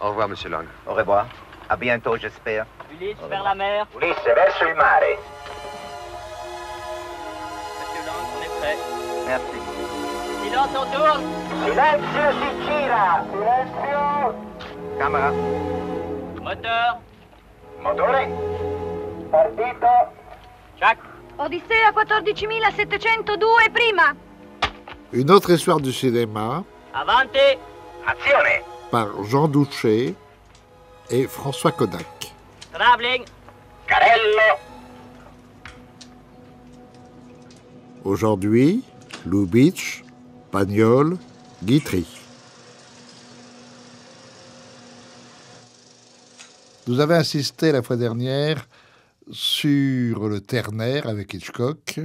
Au revoir, monsieur Lang. Au revoir. À bientôt, j'espère. Ulysse, vers la mer. Ulysse, vers le mare. Monsieur Lang, on est prêt. Merci. Silence, on tourne. Silenzio, si tira. Silenzio. Camera. Moteur. Motore. Partito. Jack. Odissea 14702 prima. Une autre histoire du cinéma. Avanti. Azione par Jean Doucher et François Kodak. Traveling. Carello. Aujourd'hui, Lubitsch, Pagnol, Guitry. Vous avez assisté la fois dernière sur le ternaire avec Hitchcock.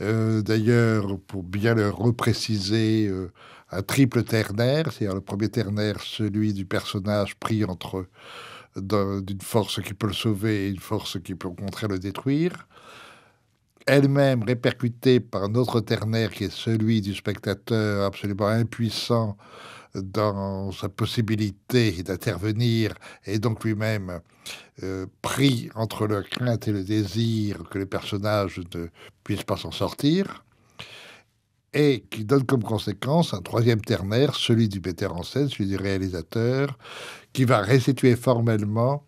Euh, d'ailleurs, pour bien le repréciser, euh, un triple ternaire, c'est-à-dire le premier ternaire, celui du personnage pris entre d'une force qui peut le sauver et une force qui peut au contraire le détruire, elle-même répercutée par un autre ternaire qui est celui du spectateur absolument impuissant dans sa possibilité d'intervenir et donc lui-même euh, pris entre la crainte et le désir que les personnages ne puissent pas s'en sortir et qui donne comme conséquence un troisième ternaire, celui du metteur en scène, celui du réalisateur, qui va restituer formellement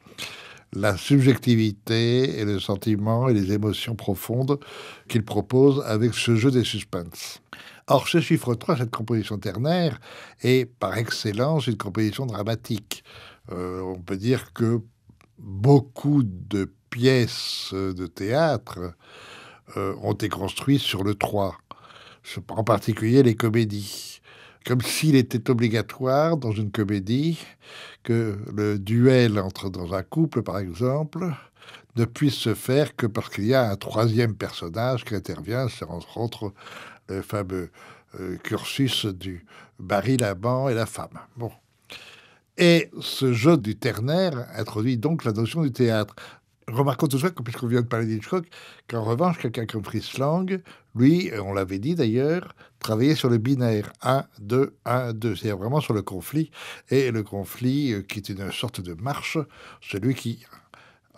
la subjectivité et le sentiment et les émotions profondes qu'il propose avec ce jeu des suspenses. Or, ce chiffre 3, cette composition ternaire, est par excellence une composition dramatique. Euh, on peut dire que beaucoup de pièces de théâtre euh, ont été construites sur le 3 en particulier les comédies. Comme s'il était obligatoire dans une comédie que le duel entre dans un couple, par exemple, ne puisse se faire que parce qu'il y a un troisième personnage qui intervient, c'est entre le fameux euh, cursus du Barry Laban et la femme. Bon. Et ce jeu du ternaire introduit donc la notion du théâtre. Remarquons de suite, puisqu'on vient de parler d'Hitchcock, qu'en revanche, quelqu'un comme Fritz Lang, lui, euh, on l'avait dit d'ailleurs, travaillait sur le binaire 1, 2, 1, 2, c'est-à-dire vraiment sur le conflit, et le conflit euh, qui est une sorte de marche, celui qui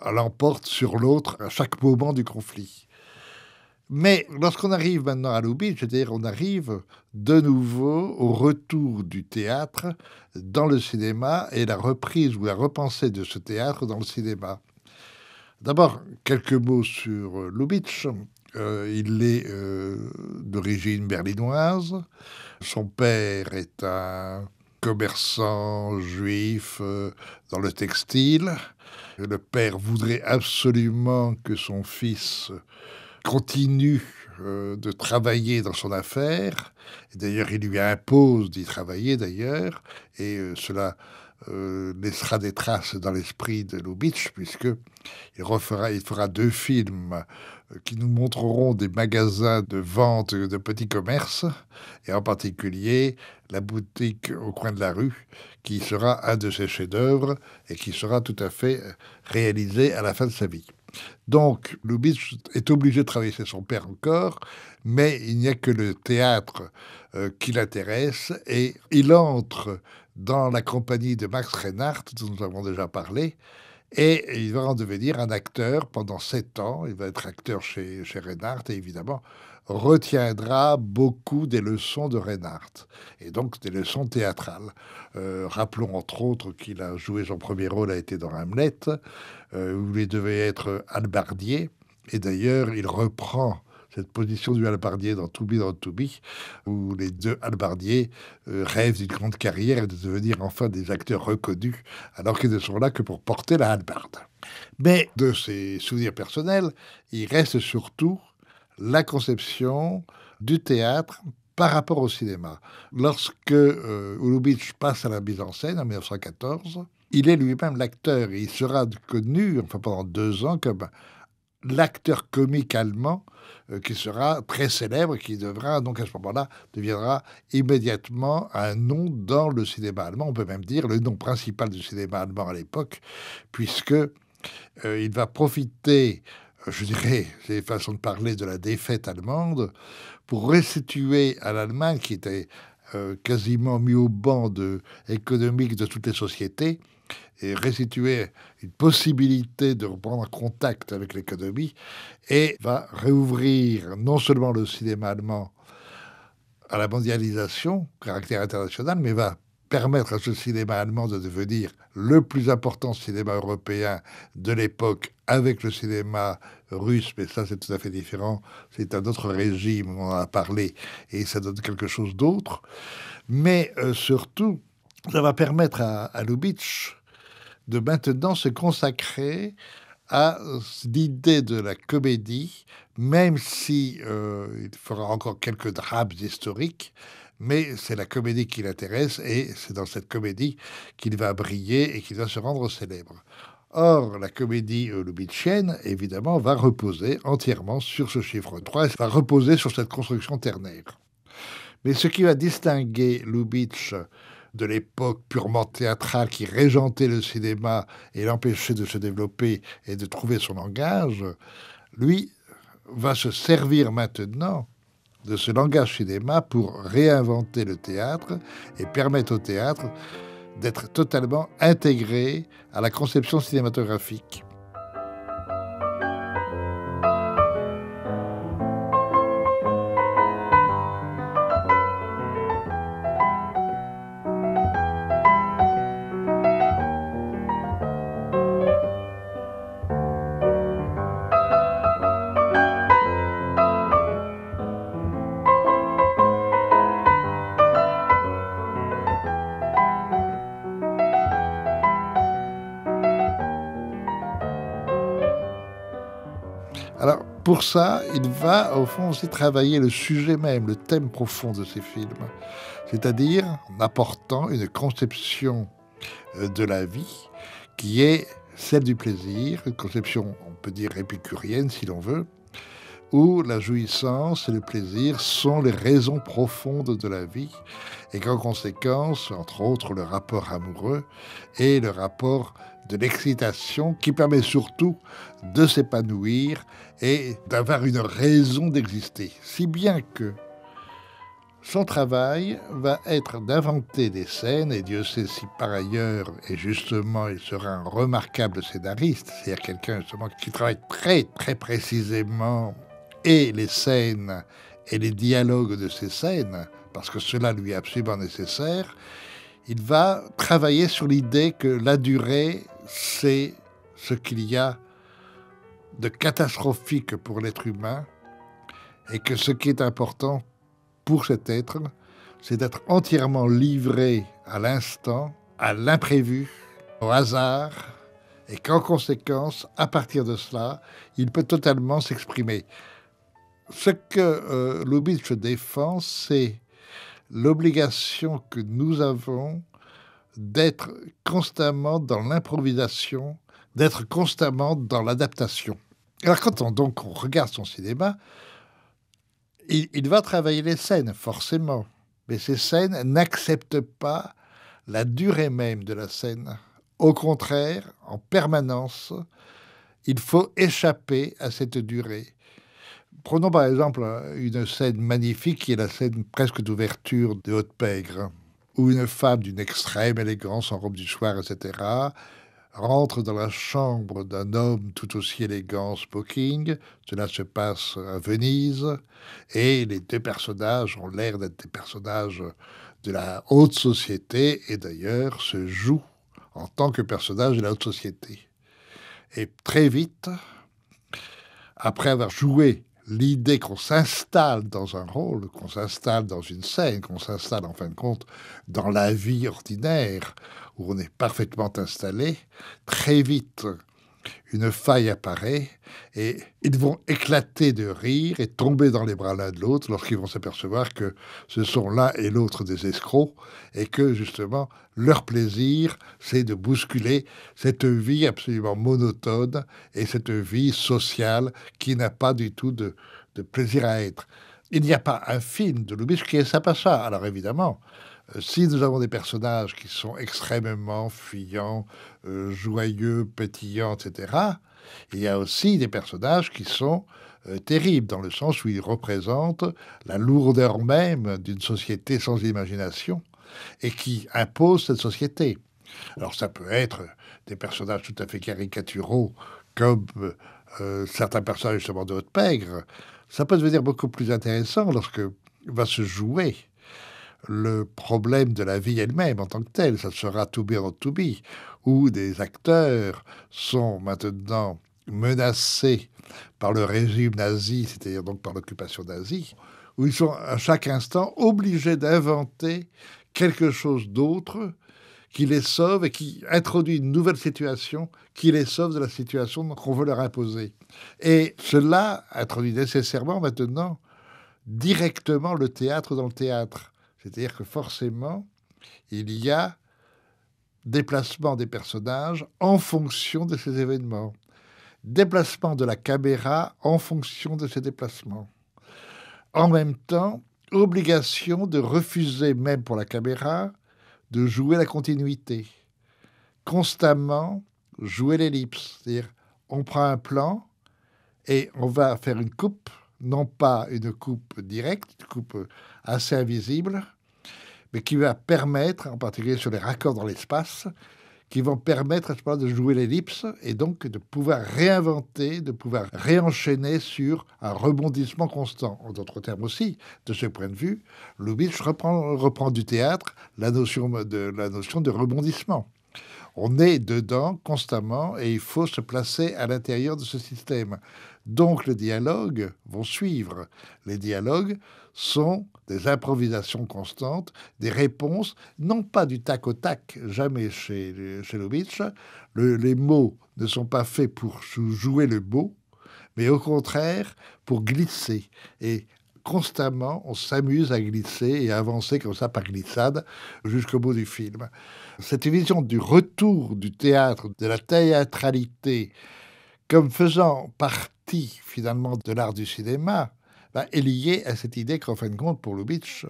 l'emporte sur l'autre à chaque moment du conflit. Mais lorsqu'on arrive maintenant à Lubitsch, c'est-à-dire on arrive de nouveau au retour du théâtre dans le cinéma et la reprise ou la repensée de ce théâtre dans le cinéma. D'abord, quelques mots sur euh, Lubitsch. Euh, il est euh, d'origine berlinoise. Son père est un commerçant juif dans le textile. Le père voudrait absolument que son fils continue de travailler dans son affaire. D'ailleurs, il lui impose d'y travailler, d'ailleurs, et cela laissera euh, des traces dans l'esprit de Lubitsch, puisque il, refera, il fera deux films euh, qui nous montreront des magasins de vente de petits commerces, et en particulier la boutique au coin de la rue, qui sera un de ses chefs-d'œuvre et qui sera tout à fait euh, réalisé à la fin de sa vie. Donc, Lubitsch est obligé de travailler chez son père encore, mais il n'y a que le théâtre euh, qui l'intéresse et il entre dans la compagnie de Max Reinhardt, dont nous avons déjà parlé, et il va en devenir un acteur pendant sept ans. Il va être acteur chez, chez Reinhardt et évidemment, retiendra beaucoup des leçons de Reinhardt, et donc des leçons théâtrales. Euh, rappelons entre autres qu'il a joué son premier rôle a été dans Hamlet, euh, où il devait être albardier, et d'ailleurs il reprend cette position du hallebardier dans To Be dans To où les deux hallebardiers euh, rêvent d'une grande carrière et de devenir enfin des acteurs reconnus, alors qu'ils ne sont là que pour porter la halbarde. Mais de ses souvenirs personnels, il reste surtout la conception du théâtre par rapport au cinéma. Lorsque euh, Ulubitsch passe à la mise en scène en 1914, il est lui-même l'acteur et il sera connu enfin, pendant deux ans comme l'acteur comique allemand euh, qui sera très célèbre, qui devra donc à ce moment-là deviendra immédiatement un nom dans le cinéma allemand. On peut même dire le nom principal du cinéma allemand à l'époque, puisque euh, il va profiter je dirais, les façon de parler de la défaite allemande, pour restituer à l'Allemagne, qui était euh, quasiment mis au banc de, économique de toutes les sociétés, et restituer une possibilité de reprendre contact avec l'économie, et va réouvrir non seulement le cinéma allemand à la mondialisation, caractère international, mais va permettre à ce cinéma allemand de devenir le plus important cinéma européen de l'époque avec le cinéma russe, mais ça c'est tout à fait différent, c'est un autre régime, on en a parlé, et ça donne quelque chose d'autre. Mais euh, surtout, ça va permettre à, Lubitsch de maintenant se consacrer à l'idée de la comédie, même si euh, il fera encore quelques drames historiques, mais c'est la comédie qui l'intéresse et c'est dans cette comédie qu'il va briller et qu'il va se rendre célèbre. Or, la comédie euh, lubitschienne, évidemment, va reposer entièrement sur ce chiffre 3, va reposer sur cette construction ternaire. Mais ce qui va distinguer Lubitsch de l'époque purement théâtrale qui régentait le cinéma et l'empêchait de se développer et de trouver son langage, lui va se servir maintenant de ce langage cinéma pour réinventer le théâtre et permettre au théâtre d'être totalement intégré à la conception cinématographique. pour ça, il va au fond aussi travailler le sujet même, le thème profond de ses films, c'est-à-dire en apportant une conception euh, de la vie qui est celle du plaisir, une conception, on peut dire, épicurienne si l'on veut, où la jouissance et le plaisir sont les raisons profondes de la vie et qu'en conséquence, entre autres, le rapport amoureux et le rapport de l'excitation qui permet surtout de s'épanouir et d'avoir une raison d'exister. Si bien que son travail va être d'inventer des scènes, et Dieu sait si par ailleurs, et justement, il sera un remarquable scénariste, c'est-à-dire quelqu'un justement qui travaille très très précisément et les scènes et les dialogues de ces scènes, parce que cela lui est absolument nécessaire, il va travailler sur l'idée que la durée, c'est ce qu'il y a de catastrophique pour l'être humain, et que ce qui est important pour cet être, c'est d'être entièrement livré à l'instant, à l'imprévu, au hasard, et qu'en conséquence, à partir de cela, il peut totalement s'exprimer ce que euh, Lubitsch défend, c'est l'obligation que nous avons d'être constamment dans l'improvisation, d'être constamment dans l'adaptation. Alors quand on, donc, on regarde son cinéma, il va travailler les scènes, forcément. Mais ces scènes n'acceptent pas la durée même de la scène. Au contraire, en permanence, il faut échapper à cette durée. Prenons par exemple une scène magnifique qui est la scène presque d'ouverture de Haute-Pègre, où une femme d'une extrême élégance en robe du soir, etc., rentre dans la chambre d'un homme tout aussi élégant, smoking. Cela se passe à Venise, et les deux personnages ont l'air d'être des personnages de la haute société, et d'ailleurs se jouent en tant que personnages de la haute société. Et très vite, après avoir joué l'idée qu'on s'installe dans un rôle, qu'on s'installe dans une scène, qu'on s'installe en fin de compte dans la vie ordinaire où on est parfaitement installé, très vite une faille apparaît et ils vont éclater de rire et tomber dans les bras l'un de l'autre lorsqu'ils vont s'apercevoir que ce sont l'un et l'autre des escrocs et que justement leur plaisir c'est de bousculer cette vie absolument monotone et cette vie sociale qui n'a pas du tout de, plaisir à être. Il n'y a pas un film de Loubis qui ça sympa ça. Alors évidemment, euh, si nous avons des personnages qui sont extrêmement fuyants, euh, joyeux, pétillants, etc., il y a aussi des personnages qui sont euh, terribles, dans le sens où ils représentent la lourdeur même d'une société sans imagination et qui impose cette société. Alors ça peut être des personnages tout à fait caricaturaux, comme certains personnages justement de Haute-Pègre. Ça peut devenir beaucoup plus intéressant lorsque va se jouer le problème de la vie elle-même en tant que telle. Ça sera To Be or To Be, où des acteurs sont maintenant menacés par le régime nazi, c'est-à-dire donc par l'occupation nazie, où ils sont à chaque instant obligés d'inventer quelque chose d'autre qui les sauve et qui introduit une nouvelle situation qui les sauve de la situation qu'on veut leur imposer. Et cela introduit nécessairement maintenant directement le théâtre dans le théâtre. C'est-à-dire que forcément, il y a déplacement des personnages en fonction de ces événements, déplacement de la caméra en fonction de ces déplacements. En même temps, obligation de refuser, même pour la caméra, de jouer la continuité. Constamment jouer l'ellipse. C'est-à-dire, on prend un plan et on va faire une coupe non pas une coupe directe, une coupe assez invisible, mais qui va permettre, en particulier sur les raccords dans l'espace, qui vont permettre à ce moment de jouer l'ellipse et donc de pouvoir réinventer, de pouvoir réenchaîner sur un rebondissement constant. En d'autres termes aussi, de ce point de vue, Lubitsch reprend, du théâtre la notion de, la notion de rebondissement. On est dedans constamment et il faut se placer à l'intérieur de ce système. Donc les dialogues vont suivre. Les dialogues sont des improvisations constantes, des réponses, non pas du tac au tac, jamais chez, chez Lubitsch. les mots ne sont pas faits pour jouer le beau, mais au contraire pour glisser. Et constamment, on s'amuse à glisser et à avancer comme ça par glissade jusqu'au bout du film. Cette vision du retour du théâtre, de la théâtralité, comme faisant partie finalement de l'art du cinéma ben, est lié à cette idée qu'en fin de compte, pour Lubitsch,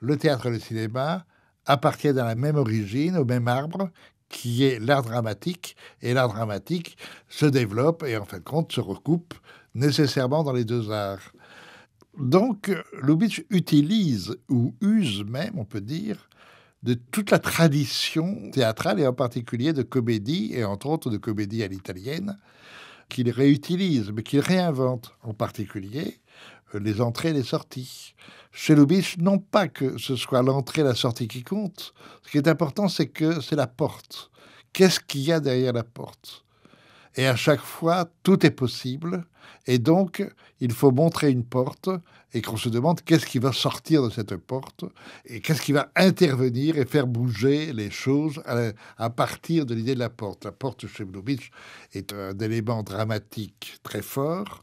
le théâtre et le cinéma appartiennent à la même origine, au même arbre, qui est l'art dramatique, et l'art dramatique se développe et en fin de compte se recoupe nécessairement dans les deux arts. Donc, Lubitsch utilise, ou use même, on peut dire, de toute la tradition théâtrale et en particulier de comédie, et entre autres de comédie à l'italienne, qu'il réutilise, mais qu'il réinvente, en particulier euh, les entrées et les sorties. Chez Lubitsch, non pas que ce soit l'entrée et la sortie qui compte. ce qui est important, c'est que c'est la porte. Qu'est-ce qu'il y a derrière la porte et à chaque fois, tout est possible. Et donc, il faut montrer une porte et qu'on se demande qu'est-ce qui va sortir de cette porte et qu'est-ce qui va intervenir et faire bouger les choses à, partir de l'idée de la porte. La porte chez Lubitsch est un élément dramatique très fort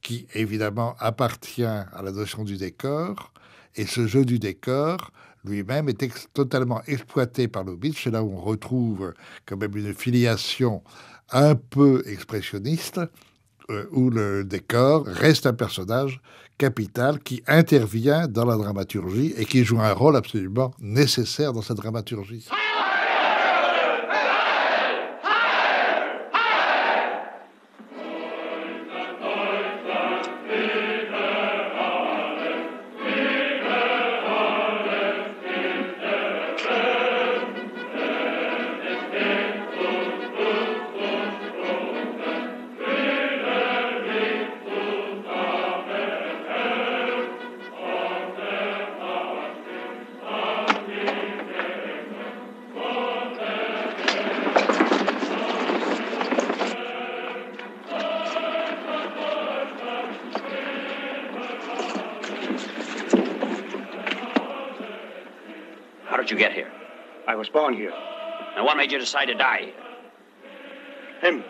qui, évidemment, appartient à la notion du décor. Et ce jeu du décor, lui-même est totalement exploité par Lubitsch. C'est là où on retrouve quand même une filiation un peu expressionniste, euh, où le décor reste un personnage capital qui intervient dans la dramaturgie et qui joue un rôle absolument nécessaire dans cette dramaturgie. was born here. Now, what made you decide to die Him.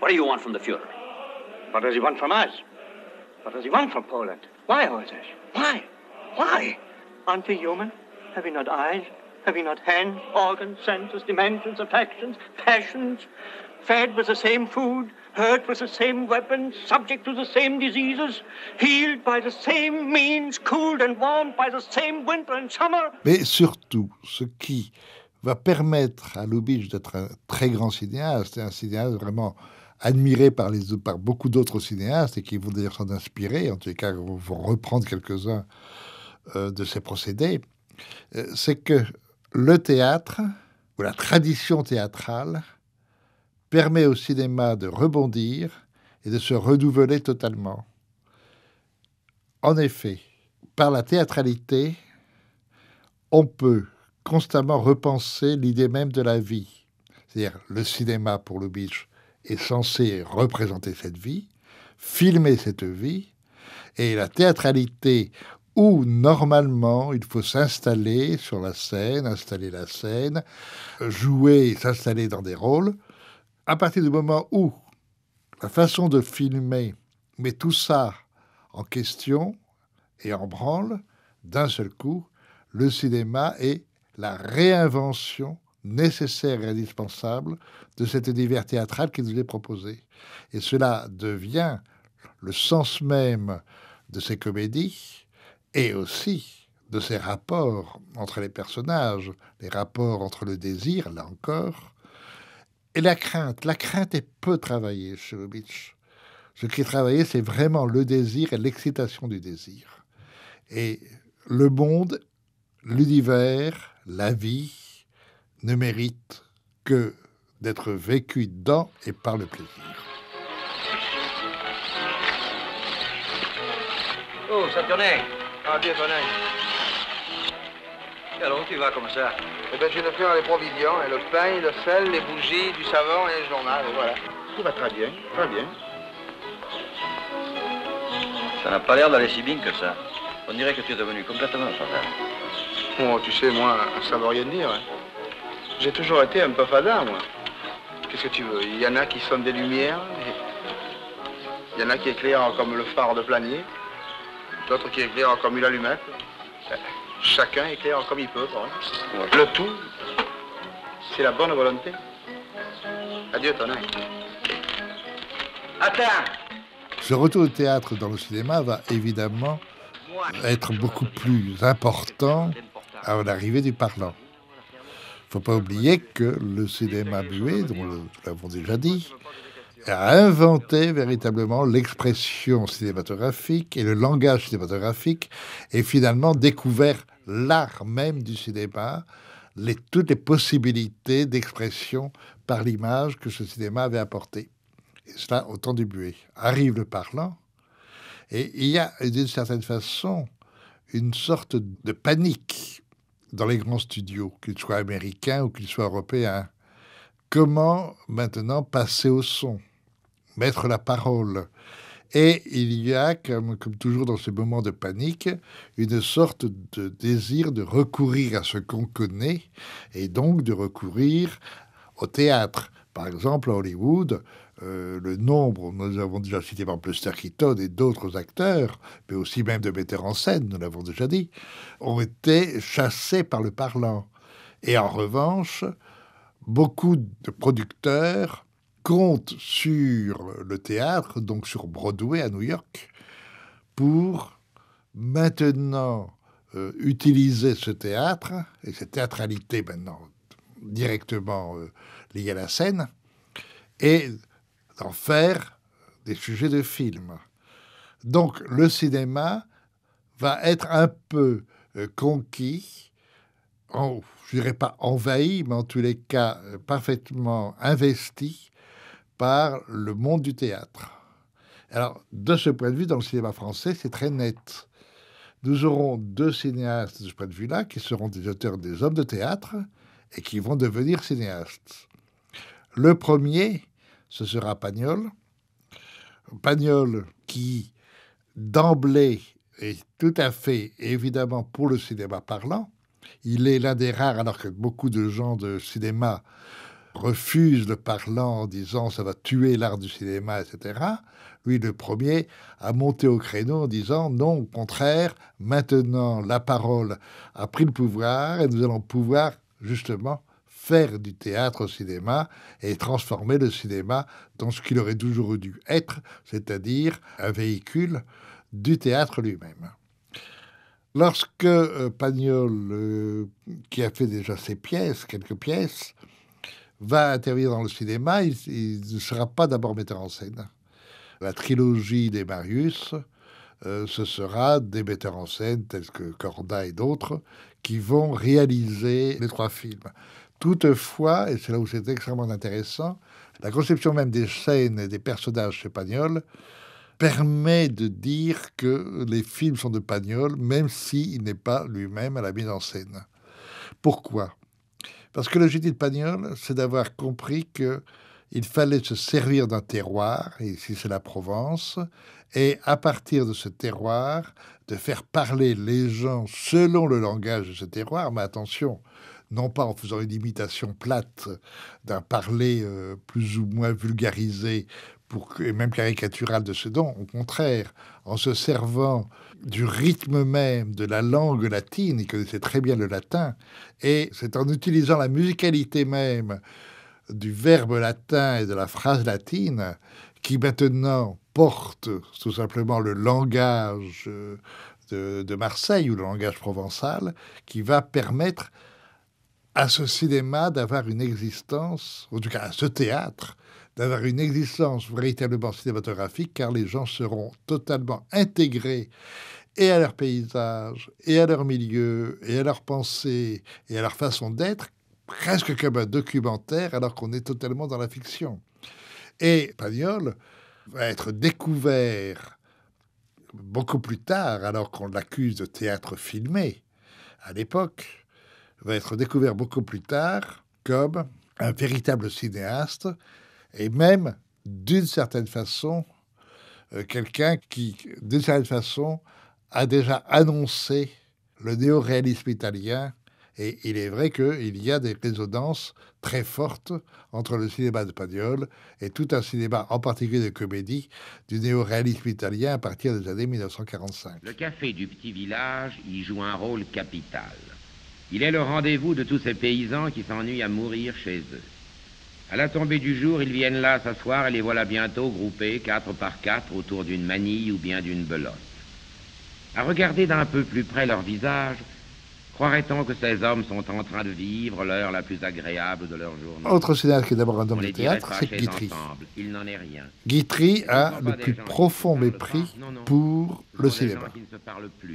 What do you want from the Fuhrer? What does he want from us? What does he want from Poland? Why, Josef? Why? Why? Aren't we human? Have we not eyes, Have we not hands, organs, senses, dimensions, affections, passions? Fed with the same food, hurt with the same weapons, subject to the same diseases, healed by the same means, cooled and warmed by the same winter and summer. Mais surtout, ce qui va permettre à Lubitsch d'être un très grand cinéaste, un cinéaste vraiment admiré par, les, par beaucoup d'autres cinéastes et qui vont d'ailleurs s'en inspirer, en tout cas vont reprendre quelques-uns euh, de ses procédés, euh, c'est que le théâtre ou la tradition théâtrale permet au cinéma de rebondir et de se renouveler totalement. En effet, par la théâtralité, on peut constamment repenser l'idée même de la vie. C'est-à-dire le cinéma pour le Lubitsch est censé représenter cette vie, filmer cette vie, et la théâtralité où normalement il faut s'installer sur la scène, installer la scène, jouer, s'installer dans des rôles. À partir du moment où la façon de filmer met tout ça en question et en branle, d'un seul coup, le cinéma est la réinvention nécessaire et indispensable de cet univers théâtral qui nous est proposé. Et cela devient le sens même de ces comédies, et aussi de ces rapports entre les personnages, les rapports entre le désir, là encore, et la crainte. La crainte est peu travaillée chez Lubitsch. Ce qui est travaillé, c'est vraiment le désir et l'excitation du désir. Et le monde, l'univers, la vie ne mérite que d'être vécu dans et par le plaisir. Oh, ça tournait ah, bien, alors, tu vas comme ça Eh bien, je faire les provisions, et hein, le pain, le sel, les bougies, du savon et le journal, voilà. Tout va très bien, très bien. Ça n'a pas l'air d'aller si bien que ça. On dirait que tu es devenu complètement fada. Bon, tu sais, moi, ça ne veut rien dire. Hein. J'ai toujours été un peu fada, moi. Qu'est-ce que tu veux Il y en a qui sont des lumières, il y en a qui éclairent comme le phare de Planier l'autre qui éclaire comme une la Chacun éclaire comme il peut. Le tout, c'est la bonne volonté. Adieu ton Attends Ce retour au théâtre dans le cinéma va évidemment être beaucoup plus important à l'arrivée du parlant. Il ne faut pas oublier que le cinéma bué, dont nous l'avons déjà dit, a inventé véritablement l'expression cinématographique et le langage cinématographique et finalement découvert l'art même du cinéma, toutes les possibilités d'expression par l'image que ce cinéma avait apporté. Et cela au temps du buée. Arrive le parlant, et il y a d'une certaine façon une sorte de panique dans les grands studios, qu'ils soient américains ou qu'ils soient européens. Comment maintenant passer au son mettre la parole. Et il y a, comme, comme, toujours dans ces moments de panique, une sorte de désir de recourir à ce qu'on connaît et donc de recourir au théâtre. Par exemple, à Hollywood, euh, le nombre, nous avons déjà cité par Buster Keaton et d'autres acteurs, mais aussi même de metteurs en scène, nous l'avons déjà dit, ont été chassés par le parlant. Et en revanche, beaucoup de producteurs compte sur le théâtre, donc sur Broadway à New York, pour maintenant euh, utiliser ce théâtre et cette théâtralité maintenant directement euh, liée à la scène et en faire des sujets de films. Donc le cinéma va être un peu euh, conquis, je dirais pas envahi, mais en tous les cas parfaitement investi par le monde du théâtre. Alors, de ce point de vue, dans le cinéma français, c'est très net. Nous aurons deux cinéastes de ce point de vue-là qui seront des auteurs des hommes de théâtre et qui vont devenir cinéastes. Le premier, ce sera Pagnol. Pagnol qui, d'emblée, est tout à fait, évidemment, pour le cinéma parlant. Il est l'un des rares, alors que beaucoup de gens de cinéma refuse le parlant en disant ça va tuer l'art du cinéma, etc. Lui, le premier, a monté au créneau en disant non, au contraire, maintenant la parole a pris le pouvoir et nous allons pouvoir justement faire du théâtre au cinéma et transformer le cinéma dans ce qu'il aurait toujours dû être, c'est-à-dire un véhicule du théâtre lui-même. Lorsque euh, Pagnol, euh, qui a fait déjà ses pièces, quelques pièces, va intervenir dans le cinéma, il, ne sera pas d'abord metteur en scène. La trilogie des Marius, euh, ce sera des metteurs en scène tels que Corda et d'autres qui vont réaliser les trois films. Toutefois, et c'est là où c'est extrêmement intéressant, la conception même des scènes et des personnages chez Pagnol permet de dire que les films sont de Pagnol, même s'il n'est pas lui-même à la mise en scène. Pourquoi parce que le génie de Pagnol, c'est d'avoir compris que fallait se servir d'un terroir, ici c'est la Provence, et à partir de ce terroir, de faire parler les gens selon le langage de ce terroir, mais attention, non pas en faisant une imitation plate d'un parler euh, plus ou moins vulgarisé pour, et même caricatural de ce don, au contraire, en se servant du rythme même de la langue latine, il connaissait très bien le latin, et c'est en utilisant la musicalité même du verbe latin et de la phrase latine qui maintenant porte tout simplement le langage euh, de, Marseille ou le langage provençal qui va permettre à ce cinéma d'avoir une existence, en tout cas à ce théâtre, d'avoir une existence véritablement cinématographique, car les gens seront totalement intégrés et à leur paysage, et à leur milieu, et à leur pensée, et à leur façon d'être, presque comme un documentaire, alors qu'on est totalement dans la fiction. Et Pagnol va être découvert beaucoup plus tard, alors qu'on l'accuse de théâtre filmé à l'époque, va être découvert beaucoup plus tard comme un véritable cinéaste et même, d'une certaine façon, euh, quelqu'un qui, d'une certaine façon, a déjà annoncé le néoréalisme italien. Et il est vrai qu'il y a des résonances très fortes entre le cinéma de et tout un cinéma, en particulier de comédie, du néoréalisme italien à partir des années 1945. Le café du petit village y joue un rôle capital. Il est le rendez-vous de tous ces paysans qui s'ennuient à mourir chez eux. À la tombée du jour, ils viennent là s'asseoir et les voilà bientôt groupés, quatre par quatre, autour d'une manille ou bien d'une belote. À regarder d'un peu plus près leur visage, croirait-on que ces hommes sont en train de vivre l'heure la plus agréable de leur journée Autre scénario qui est d'abord un homme de théâtre, c'est Guitry. Guitry a le plus profond mépris pour le cinéma.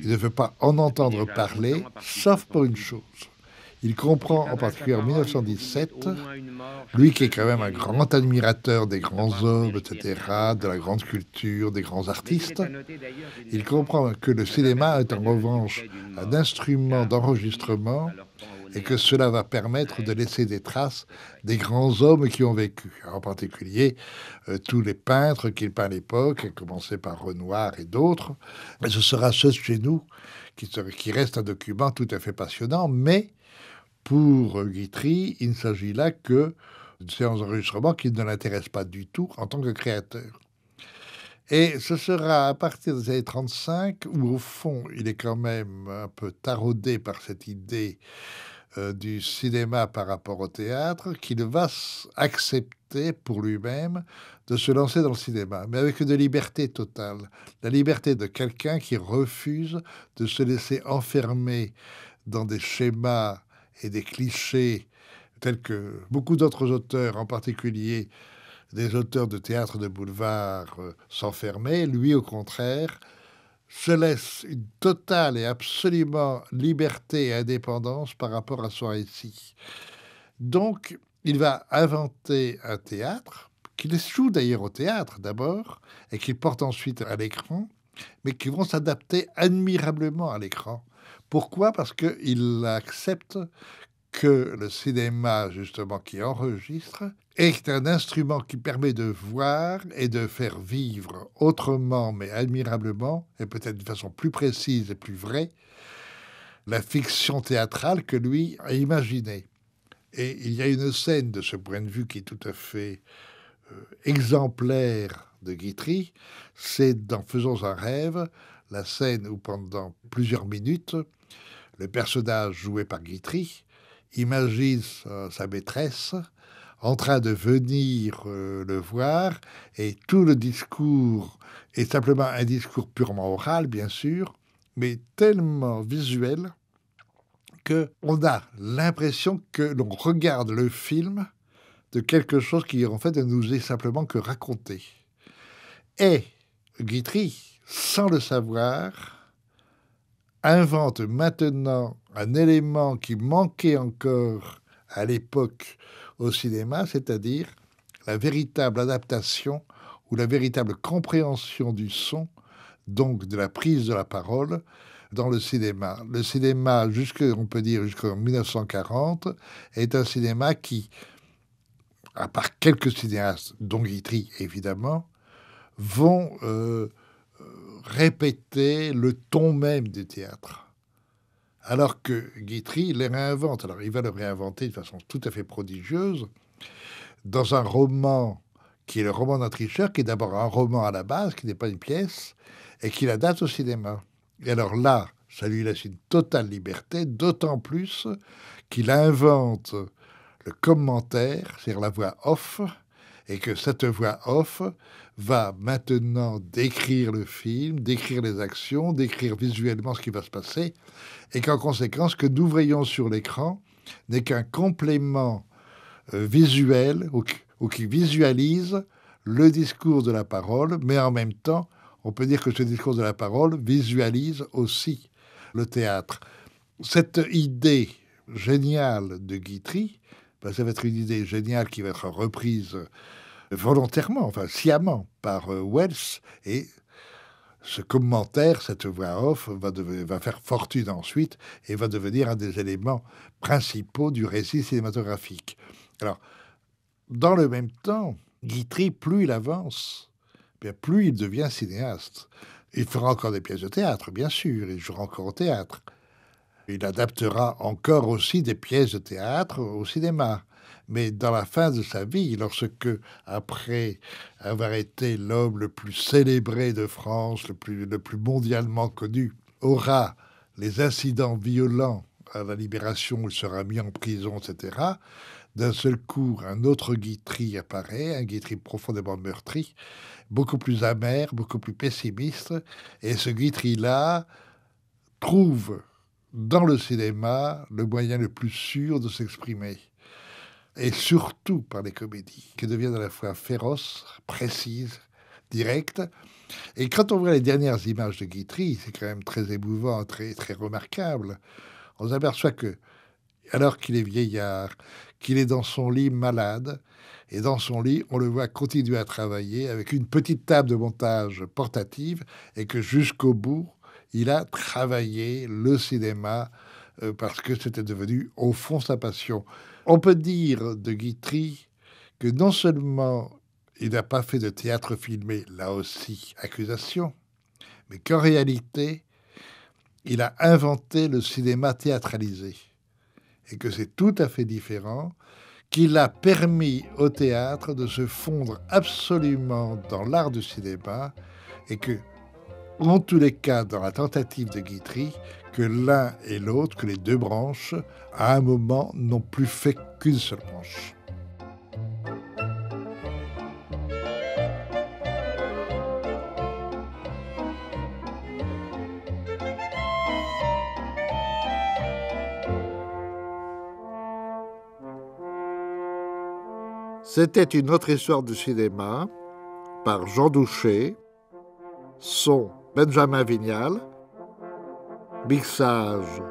Il ne veut pas en entendre parler, sauf pour une chose. Il comprend en particulier en 1917, lui qui est quand même un grand admirateur des grands hommes, etc., de la grande culture, des grands artistes, il comprend que le cinéma est en revanche un instrument d'enregistrement et que cela va permettre de laisser des traces des grands hommes qui ont vécu, en particulier euh, tous les peintres qu'il peint à l'époque, à commencer par Renoir et d'autres. mais ce sera ce chez nous qui, qui reste un document tout à fait passionnant, mais pour Guitry, il ne s'agit là que d'une séance d'enregistrement qui ne l'intéresse pas du tout en tant que créateur. Et ce sera à partir des années 35 où, au fond, il est quand même un peu taraudé par cette idée euh, du cinéma par rapport au théâtre qu'il va accepter pour lui-même de se lancer dans le cinéma, mais avec une liberté totale. La liberté de quelqu'un qui refuse de se laisser enfermer dans des schémas et des clichés tels que beaucoup d'autres auteurs, en particulier des auteurs de théâtre de boulevard, euh, s'enfermaient. Lui, au contraire, se laisse une totale et absolument liberté et indépendance par rapport à son récit. Donc, il va inventer un théâtre, qu'il joue d'ailleurs au théâtre d'abord, et qu'il porte ensuite à l'écran, mais qui vont s'adapter admirablement à l'écran. Pourquoi Parce qu'il accepte que le cinéma, justement, qui enregistre, est un instrument qui permet de voir et de faire vivre autrement, mais admirablement, et peut-être de façon plus précise et plus vraie, la fiction théâtrale que lui a imaginée. Et il y a une scène de ce point de vue qui est tout à fait euh, exemplaire de Guitry, c'est dans Faisons un rêve, la scène où pendant plusieurs minutes, le personnage joué par Guitry imagine sa, maîtresse en train de venir euh, le voir et tout le discours est simplement un discours purement oral bien sûr mais tellement visuel que on a l'impression que l'on regarde le film de quelque chose qui en fait ne nous est simplement que raconté et Guitry sans le savoir, invente maintenant un élément qui manquait encore à l'époque au cinéma, c'est-à-dire la véritable adaptation ou la véritable compréhension du son, donc de la prise de la parole dans le cinéma. Le cinéma, jusque, on peut dire jusqu'en 1940, est un cinéma qui, à part quelques cinéastes, dont Guitry évidemment, vont euh, répéter le ton même du théâtre. Alors que Guitry les réinvente. Alors il va le réinventer de façon tout à fait prodigieuse dans un roman qui est le roman d'un tricheur, qui est d'abord un roman à la base, qui n'est pas une pièce, et qui la date au cinéma. Et alors là, ça lui laisse une totale liberté, d'autant plus qu'il invente le commentaire, c'est-à-dire la voix off, et que cette voix off va maintenant décrire le film, décrire les actions, décrire visuellement ce qui va se passer, et qu'en conséquence, ce que nous voyons sur l'écran n'est qu'un complément euh, visuel ou, qui visualise le discours de la parole, mais en même temps, on peut dire que ce discours de la parole visualise aussi le théâtre. Cette idée géniale de Guitry, ça va être une idée géniale qui va être reprise euh, volontairement, enfin sciemment, par euh, Wells. Et ce commentaire, cette voix off, va, faire fortune ensuite et va devenir un des éléments principaux du récit cinématographique. Alors, dans le même temps, Guitry, plus il avance, plus il devient cinéaste. Il fera encore des pièces de théâtre, bien sûr, il jouera encore au théâtre, il adaptera encore aussi des pièces de théâtre au cinéma. Mais dans la fin de sa vie, lorsque, après avoir été l'homme le plus célébré de France, le plus, le plus mondialement connu, aura les incidents violents à la libération où il sera mis en prison, etc., d'un seul coup, un autre Guitry apparaît, un Guitry profondément meurtri, beaucoup plus amer, beaucoup plus pessimiste, et ce Guitry-là trouve dans le cinéma le moyen le plus sûr de s'exprimer. Et surtout par les comédies, qui deviennent à la fois féroces, précises, directes. Et quand on voit les dernières images de Guitry, c'est quand même très émouvant, très, très remarquable. On s'aperçoit que, alors qu'il est vieillard, qu'il est dans son lit malade, et dans son lit, on le voit continuer à travailler avec une petite table de montage portative, et que jusqu'au bout, il a travaillé le cinéma euh, parce que c'était devenu au fond sa passion. On peut dire de Guitry que non seulement il n'a pas fait de théâtre filmé, là aussi accusation, mais qu'en réalité, il a inventé le cinéma théâtralisé et que c'est tout à fait différent, qu'il a permis au théâtre de se fondre absolument dans l'art du cinéma et que en tous les cas dans la tentative de Guitry, que l'un et l'autre, que les deux branches, à un moment, n'ont plus fait qu'une seule branche. C'était une autre histoire du cinéma par Jean Doucher, son Benjamin Vignal, Mixage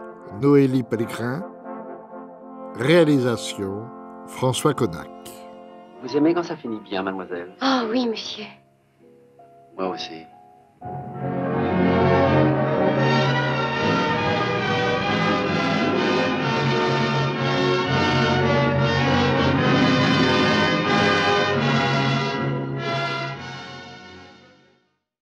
Noélie Pellegrin, réalisation François Connac. Vous aimez quand ça finit bien, mademoiselle Ah oui, monsieur. Moi aussi.